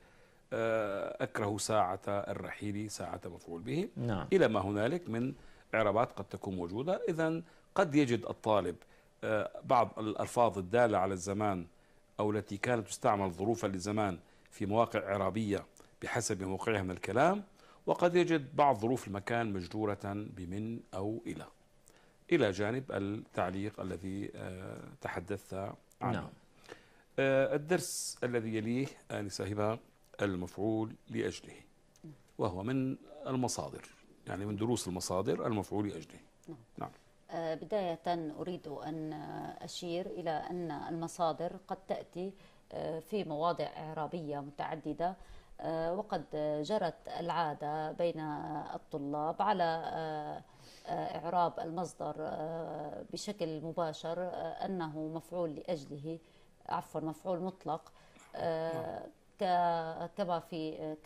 آه، أكره ساعة الرحيل ساعة مفعول به نعم. إلى ما هنالك من إعرابات قد تكون موجودة إذا قد يجد الطالب آه، بعض الألفاظ الدالة على الزمان أو التي كانت تستعمل ظروفا للزمان في مواقع إعرابية بحسب موقعها من الكلام وقد يجد بعض ظروف المكان مجدورة بمن أو إلى إلى جانب التعليق الذي آه، تحدثت عنه نعم. آه، الدرس الذي يليه آنسة هبة المفعول لأجله وهو من المصادر يعني من دروس المصادر المفعول لأجله نعم, نعم. آه، بداية أريد أن أشير إلى أن المصادر قد تأتي في مواضع إعرابية متعددة آه، وقد جرت العادة بين الطلاب على آه، آه، إعراب المصدر بشكل مباشر أنه مفعول لأجله عفوا مفعول مطلق نعم. كما في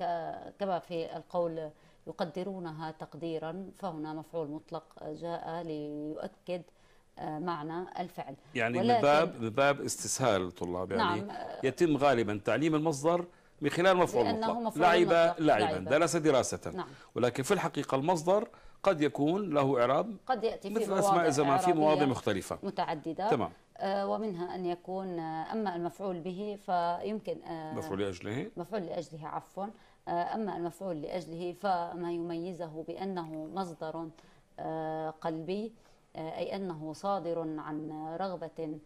كما في القول يقدرونها تقديرا فهنا مفعول مطلق جاء ليؤكد معنى الفعل يعني من باب من باب استسهال الطلاب يعني نعم يتم غالبا تعليم المصدر من خلال مفعول مطلق لعب لعبا درس دراسة نعم. ولكن في الحقيقة المصدر قد يكون له إعراب قد يأتي في مثل أسماء الزمان في مواضع مختلفة متعددة تمام آه، ومنها أن يكون آه، أما المفعول به فيمكن آه، مفعول لأجله مفعول لأجله عفوا أما المفعول لأجله فما يميزه بأنه مصدر قلبي أي أنه صادر عن رغبة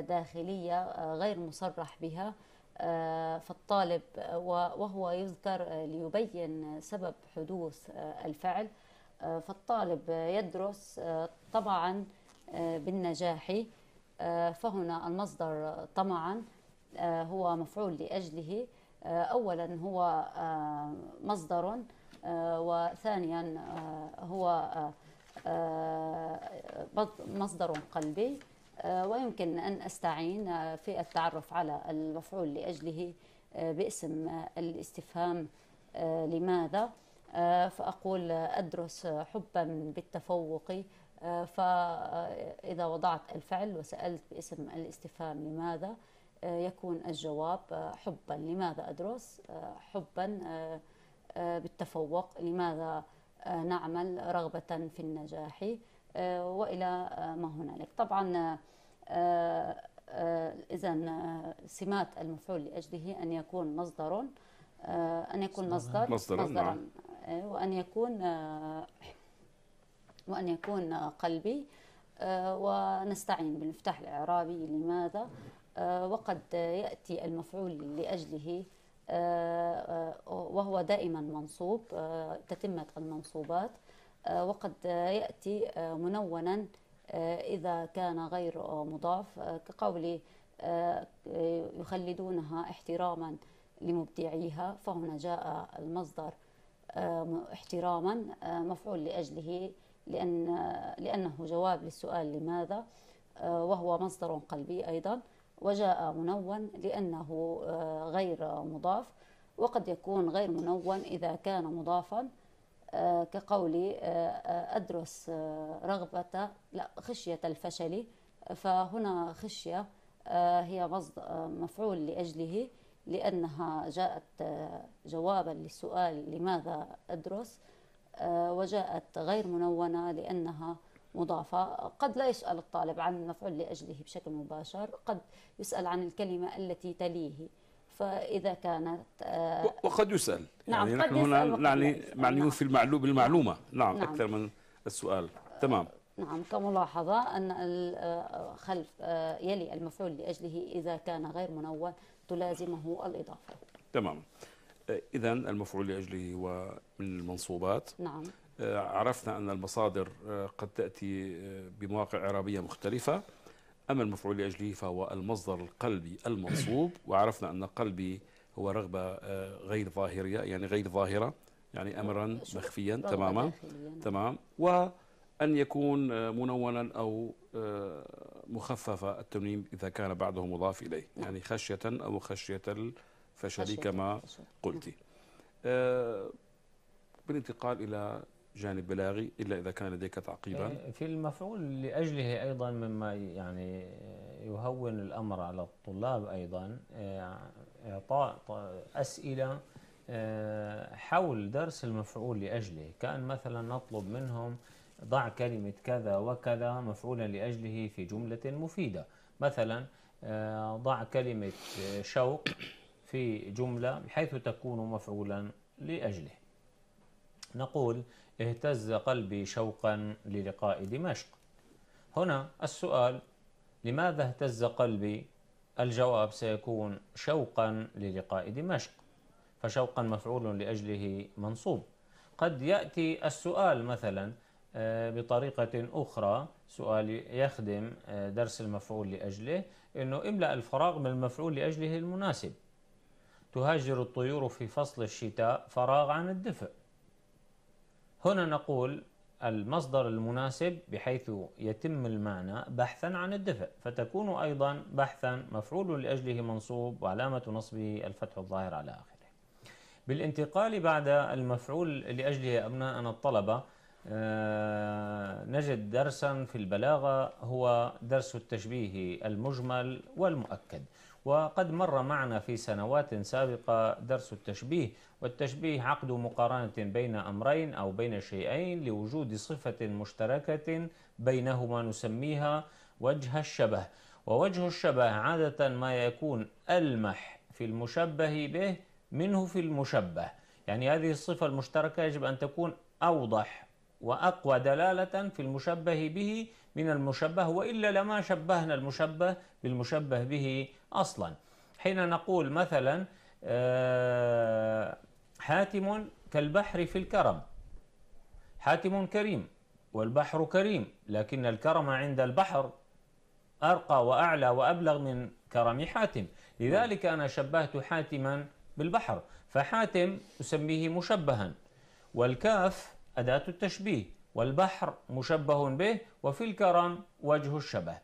داخلية غير مصرح بها آه، فالطالب آه، وهو يذكر آه، ليبين سبب حدوث الفعل فالطالب يدرس طبعا بالنجاح فهنا المصدر طمعا هو مفعول لأجله أولا هو مصدر وثانيا هو مصدر قلبي آه، ويمكن أن أستعين آه، في التعرف على المفعول لأجله آه، باسم الاستفهام لماذا فأقول أدرس حبا بالتفوق فإذا وضعت الفعل وسألت باسم الاستفهام لماذا يكون الجواب حبا لماذا أدرس حبا بالتفوق لماذا نعمل رغبة في النجاح آه، والى آه، ما هنالك طبعا آه، اذا سمات المفعول لاجله ان يكون مصدر ان يكون مصدر مصدرا, مصدرا نعم. وان يكون وان يكون قلبي ونستعين بالمفتاح الاعرابي لماذا وقد ياتي المفعول لاجله وهو دائما منصوب تتمه المنصوبات آه، وقد يأتي آه، منونا آه، إذا كان غير مضاف كقول يخلدونها احتراما لمبدعيها فهنا جاء المصدر احتراما مفعول لأجله لأن لأنه جواب للسؤال لماذا وهو مصدر قلبي أيضا وجاء منون لأنه غير مضاف وقد يكون غير منون إذا كان مضافا آه، كقولي آه، آه، أدرس رغبة لا خشية الفشل فهنا خشية هي مفعول لأجله لأنها جاءت جوابا للسؤال لماذا أدرس وجاءت غير منونة لأنها مضافة قد لا يسأل الطالب عن المفعول لأجله بشكل مباشر قد يسأل عن الكلمة التي تليه فاذا كانت آه وقد يسال يعني نعم يعني نحن هنا يعني معنيون في المعلوم بالمعلومه نعم, نعم اكثر من السؤال تمام آه، نعم كملاحظة أن الخلف آه، آه، يلي المفعول لأجله إذا كان غير منون تلازمه الإضافة تمام إذا المفعول لأجله هو من المنصوبات نعم عرفنا أن المصادر قد تأتي بمواقع إعرابية مختلفة أما المفعول لأجله فهو المصدر القلبي المنصوب (coughs) وعرفنا أن قلبي هو رغبة آه، غير ظاهرية يعني غير ظاهرة يعني أمرا مخفيا تماما تمام وأن يكون آه، منونا أو آه، مخفف التنوين إذا كان بعده مضاف إليه نعم. يعني خشية أو خشية الفشل كما قلت نعم. بالانتقال إلى جانب بلاغي إلا إذا كان لديك تعقيبا إيه، في المفعول لأجله أيضا مما يعني يهون الأمر على الطلاب أيضا إيه، إعطاء أسئلة إيه، حول درس المفعول لأجله كان مثلا نطلب منهم ضع كلمة كذا وكذا مفعولا لأجله في جملة مفيدة مثلا ضع كلمة شوق في جملة بحيث تكون مفعولا لأجله نقول اهتز قلبي شوقا للقاء دمشق هنا السؤال لماذا اهتز قلبي الجواب سيكون شوقا للقاء دمشق فشوقا مفعول لاجله منصوب قد ياتي السؤال مثلا آه، بطريقه اخرى سؤال يخدم آه، درس المفعول لاجله انه املا الفراغ من المفعول لاجله المناسب تهاجر الطيور في فصل الشتاء فراغ عن الدفء هنا نقول المصدر المناسب بحيث يتم المعنى بحثا عن الدفء فتكون أيضا بحثا مفعول لأجله منصوب وعلامة نصبه الفتح الظاهر على آخره بالانتقال بعد المفعول لأجله يا أبناءنا الطلبة آه، نجد درسا في البلاغة هو درس التشبيه المجمل والمؤكد وقد مر معنا في سنوات سابقة درس التشبيه والتشبيه عقد مقارنة بين أمرين أو بين شيئين لوجود صفة مشتركة بينهما نسميها وجه الشبه ووجه الشبه عادة ما يكون ألمح في المشبه به منه في المشبه يعني هذه الصفة المشتركة يجب أن تكون أوضح وأقوى دلالة في المشبه به من المشبه وإلا لما شبهنا المشبه بالمشبه به أصلا حين نقول مثلا آه، حاتم كالبحر في الكرم حاتم كريم والبحر كريم لكن الكرم عند البحر أرقى وأعلى وأبلغ من كرم حاتم لذلك أنا شبهت حاتما بالبحر فحاتم أسميه مشبها والكاف أداة التشبيه والبحر مشبه به وفي الكرم وجه الشبه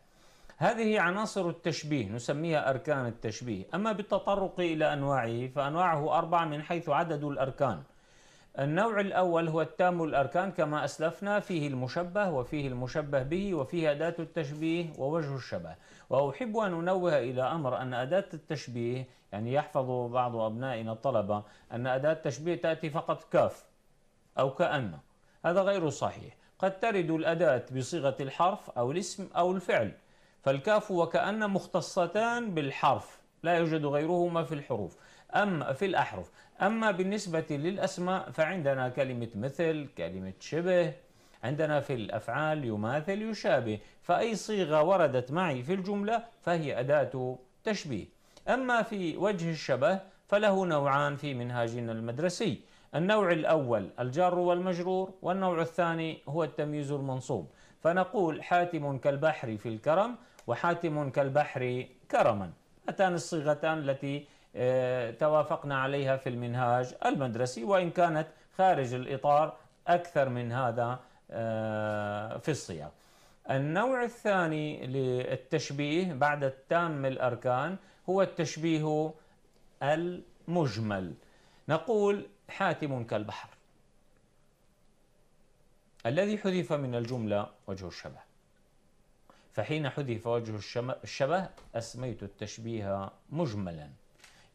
هذه عناصر التشبيه نسميها أركان التشبيه أما بالتطرق إلى أنواعه فأنواعه أربعة من حيث عدد الأركان النوع الأول هو التام الأركان كما أسلفنا فيه المشبه وفيه المشبه به وفيه أداة التشبيه ووجه الشبه وأحب أن أنوه إلى أمر أن أداة التشبيه يعني يحفظ بعض أبنائنا الطلبة أن أداة التشبيه تأتي فقط كاف أو كأنه هذا غير صحيح قد ترد الأداة بصيغة الحرف أو الاسم أو الفعل فالكاف وكأن مختصتان بالحرف لا يوجد غيرهما في الحروف أما في الأحرف أما بالنسبة للأسماء فعندنا كلمة مثل كلمة شبه عندنا في الأفعال يماثل يشابه فأي صيغة وردت معي في الجملة فهي أداة تشبيه أما في وجه الشبه فله نوعان في منهاجنا المدرسي النوع الأول الجار والمجرور والنوع الثاني هو التمييز المنصوب فنقول حاتم كالبحر في الكرم وحاتم كالبحر كرما هاتان الصيغتان التي آه، توافقنا عليها في المنهاج المدرسي وإن كانت خارج الإطار أكثر من هذا آه، في الصيغ النوع الثاني للتشبيه بعد التام الأركان هو التشبيه المجمل نقول حاتم كالبحر الذي حذف من الجملة وجه الشبه فحين حذف وجه الشبه أسميت التشبيه مجملا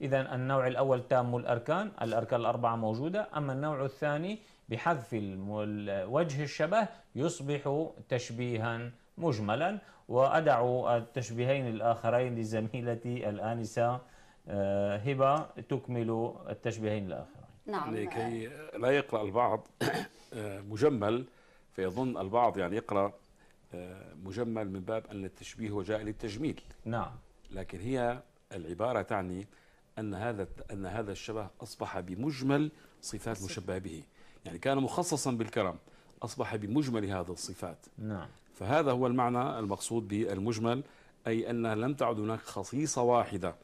إذا النوع الأول تام الأركان الأركان الأربعة موجودة أما النوع الثاني بحذف وجه الشبه يصبح تشبيها مجملا وأدع التشبيهين الآخرين لزميلتي الآنسة آه، هبة تكمل التشبيهين الآخر نعم لكي يعني لا يقرأ البعض آه، مجمل فيظن البعض يعني يقرأ آه، مجمل من باب أن التشبيه جاء للتجميل نعم لكن هي العبارة تعني أن هذا أن هذا الشبه أصبح بمجمل صفات مشبه به يعني كان مخصصا بالكرم أصبح بمجمل هذه الصفات نعم فهذا هو المعنى المقصود بالمجمل أي ان لم تعد هناك خصيصة واحدة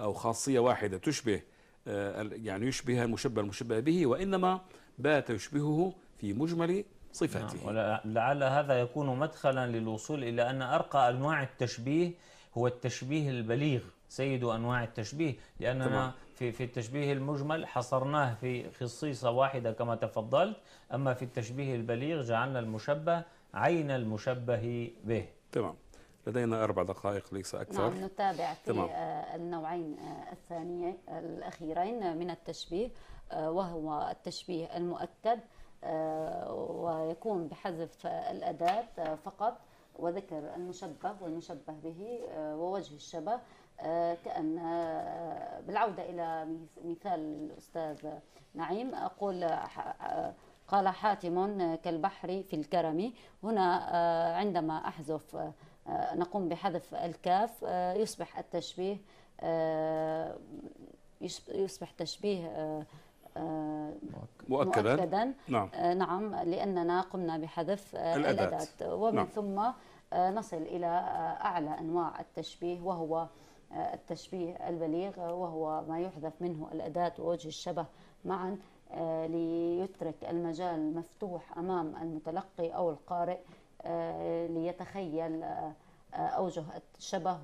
أو خاصية واحدة تشبه آه، يعني يشبه المشبه المشبه به وإنما بات يشبهه في مجمل صفاته نعم ولعل هذا يكون مدخلا للوصول إلى أن أرقى أنواع التشبيه هو التشبيه البليغ سيد أنواع التشبيه لأننا تمام. في في التشبيه المجمل حصرناه في خصيصة واحدة كما تفضلت أما في التشبيه البليغ جعلنا المشبه عين المشبه به تمام لدينا أربع دقائق ليس أكثر نعم نتابع في تمام. آه، النوعين آه، الثانيين الأخيرين من التشبيه آه، وهو التشبيه المؤكد ويكون بحذف الأداة فقط وذكر المشبه والمشبه به ووجه الشبه كأن بالعودة إلى مثال الأستاذ نعيم أقول قال حاتم كالبحر في الكرم هنا عندما أحذف آه، نقوم بحذف الكاف آه، يصبح التشبيه آه، يصبح تشبيه مؤكدا, مؤكداً نعم. نعم لأننا قمنا بحذف الأداة ومن نعم. ثم نصل إلى أعلى أنواع التشبيه وهو التشبيه البليغ وهو ما يحذف منه الأداة ووجه الشبه معا ليترك المجال مفتوح أمام المتلقي أو القارئ آه، ليتخيل آه، أوجه الشبه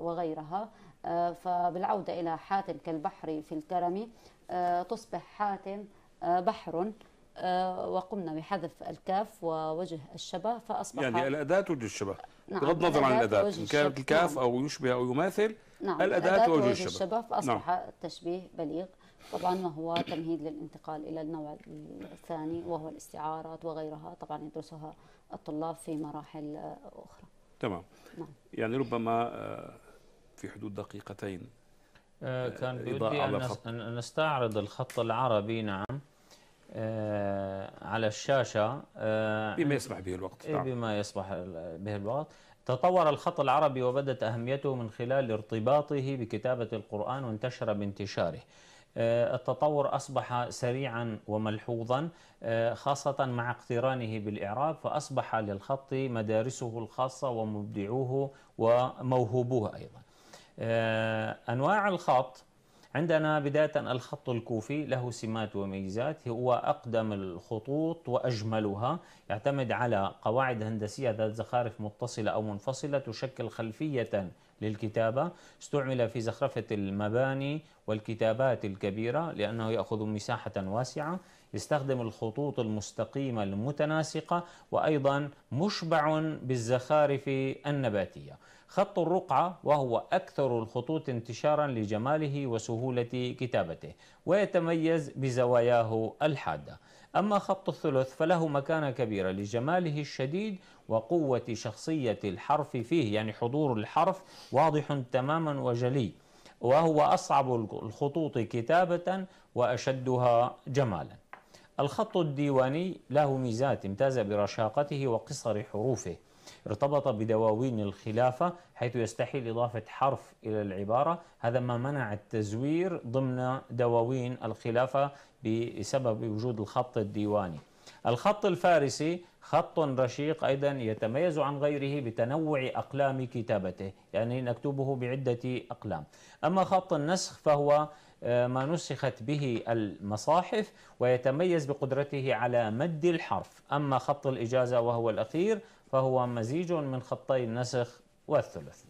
وغيرها آه، فبالعودة إلى حاتم كالبحر في الكرم تصبح حاتم بحر وقمنا بحذف الكاف ووجه الشبه فأصبح يعني الأداة وجه الشبه نعم بغض النظر عن الأداة إن كانت الكاف نعم أو يشبه أو يماثل نعم الأداة ووجه الشبه, الشبه نعم. فأصبح نعم التشبيه بليغ طبعا وهو تمهيد للانتقال إلى النوع الثاني وهو الاستعارات وغيرها طبعا يدرسها الطلاب في مراحل أخرى تمام نعم. يعني ربما آه، في حدود دقيقتين آه، كان آه، بودي أن نستعرض الخط العربي نعم على الشاشة بما يسمح به الوقت إيه، نعم. بما يسمح به الوقت تطور الخط العربي وبدت أهميته من خلال ارتباطه بكتابة القرآن وانتشر بانتشاره آه، التطور أصبح سريعا وملحوظا آه، خاصة مع اقترانه بالإعراب فأصبح للخط مدارسه الخاصة ومبدعوه وموهوبوه أيضا آه، أنواع الخط عندنا بداية الخط الكوفي له سمات وميزات هو أقدم الخطوط وأجملها يعتمد على قواعد هندسية ذات زخارف متصلة أو منفصلة تشكل خلفية للكتابة استعمل في زخرفة المباني والكتابات الكبيرة لأنه يأخذ مساحة واسعة يستخدم الخطوط المستقيمة المتناسقة وأيضا مشبع بالزخارف النباتية خط الرقعة وهو أكثر الخطوط انتشارا لجماله وسهولة كتابته ويتميز بزواياه الحادة أما خط الثلث فله مكانة كبيرة لجماله الشديد وقوة شخصية الحرف فيه يعني حضور الحرف واضح تماما وجلي وهو أصعب الخطوط كتابة وأشدها جمالا الخط الديواني له ميزات امتاز برشاقته وقصر حروفه ارتبط بدواوين الخلافة حيث يستحيل إضافة حرف إلى العبارة هذا ما منع التزوير ضمن دواوين الخلافة بسبب وجود الخط الديواني الخط الفارسي خط رشيق أيضا يتميز عن غيره بتنوع أقلام كتابته يعني نكتبه بعدة أقلام أما خط النسخ فهو آه، ما نسخت به المصاحف ويتميز بقدرته على مد الحرف أما خط الإجازة وهو الأخير فهو مزيج من خطي النسخ والثلث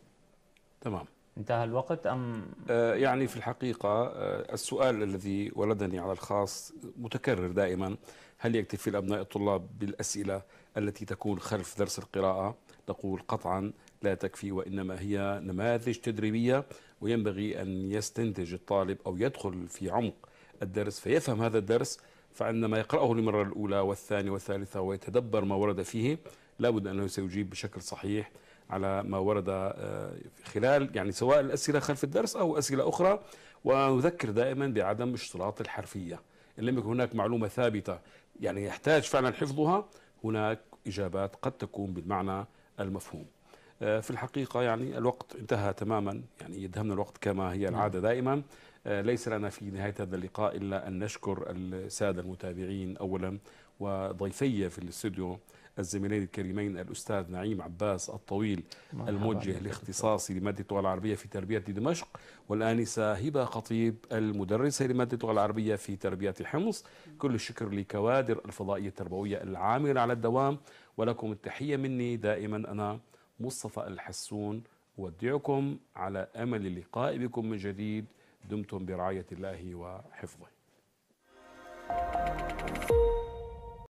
تمام انتهى الوقت أم آه، يعني في الحقيقة آه، السؤال الذي ولدني على الخاص متكرر دائما هل يكتفي الأبناء الطلاب بالأسئلة التي تكون خلف درس القراءة نقول قطعا لا تكفي وإنما هي نماذج تدريبية وينبغي أن يستنتج الطالب أو يدخل في عمق الدرس فيفهم هذا الدرس فعندما يقرأه للمرة الأولى والثانية والثالثة ويتدبر ما ورد فيه لابد أنه سيجيب بشكل صحيح على ما ورد آه، خلال يعني سواء الأسئلة خلف الدرس أو أسئلة أخرى ونذكر دائما بعدم اشتراط الحرفية إن لم يكن هناك معلومة ثابتة يعني يحتاج فعلا حفظها هناك إجابات قد تكون بالمعنى المفهوم آه، في الحقيقة يعني الوقت انتهى تماما يعني يدهمنا الوقت كما هي نعم. العادة دائما آه، ليس لنا في نهاية هذا اللقاء إلا أن نشكر السادة المتابعين أولا وضيفي في الاستوديو الزميلين الكريمين الأستاذ نعيم عباس الطويل الموجه الاختصاصي لمادة اللغة العربية في تربية دمشق والآنسة هبة خطيب المدرسة لمادة اللغة العربية في تربية حمص كل الشكر لكوادر الفضائية التربوية العاملة على الدوام ولكم التحية مني دائما أنا مصطفى الحسون أودعكم على أمل اللقاء بكم من جديد دمتم برعاية الله وحفظه.